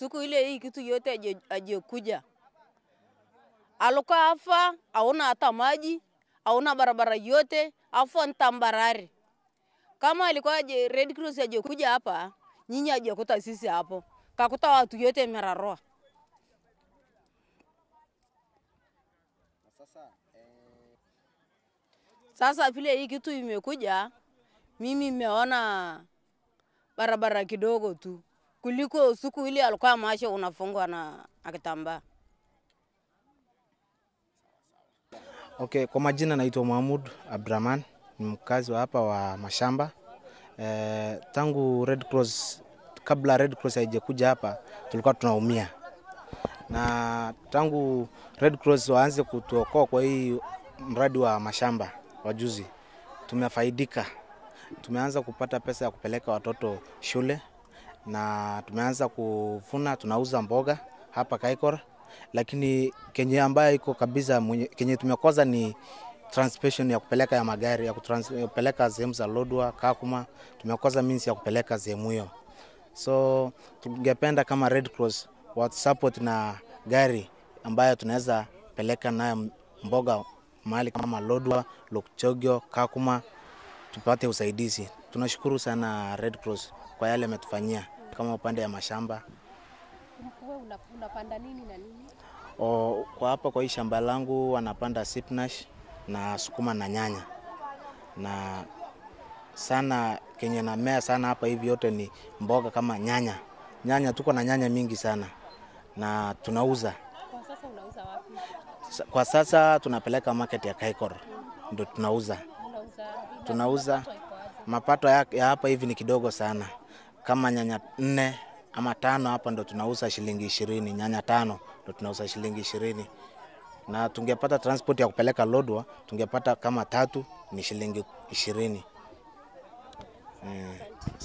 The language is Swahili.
siku ile hii kitu yote ajekuja, alikuwa hapa aona hata maji, aona barabara yote afu ntambarari. Kama alikuwa aje Red Cross ajekuja hapa, nyinyi ajekuta sisi hapo, kakuta watu yote meraroa. Sasa eh, vile hii kitu imekuja, mimi nimeona barabara kidogo tu kuliko siku ile alikuwa macho unafungwa na akitambaa. Okay, kwa majina naitwa Mahmud Abdraman, ni mkazi wa hapa wa Mashamba. E, tangu Red Cross, kabla Red Cross haijakuja hapa tulikuwa tunaumia, na tangu Red Cross waanze kutuokoa kwa hii mradi wa mashamba wa juzi, tumefaidika, tumeanza kupata pesa ya kupeleka watoto shule na tumeanza kuvuna, tunauza mboga hapa Kaikor, lakini kenye ambayo iko kabisa mwenye, kenye tumekoza ni transportation ya kupeleka ya magari ya kupeleka sehemu za Lodwa, Kakuma, tumekoza means ya kupeleka sehemu hiyo, so tungependa kama Red Cross support na gari ambayo tunaweza peleka nayo mboga mahali kama Lodwa, Lokchogio, Kakuma tupate usaidizi. Tunashukuru sana Red Cross kwa yale ametufanyia kama upande ya mashamba. Unapanda nini na nini? O, kwa hapa kwa hii shamba langu wanapanda sipnash na sukuma na nyanya, na sana kenye namea sana hapa hivi yote ni mboga kama nyanya. Nyanya tuko na nyanya mingi sana na tunauza kwa sasa. Unauza wapi? Kwa sasa tunapeleka market ya Kaikor, ndio tunauza, tunauza Mapato ya, ya hapa hivi ni kidogo sana, kama nyanya nne ama tano hapa ndo tunauza shilingi ishirini, nyanya tano ndo tunauza shilingi ishirini na tungepata transport ya kupeleka Lodwa tungepata kama tatu ni shilingi ishirini. Mm.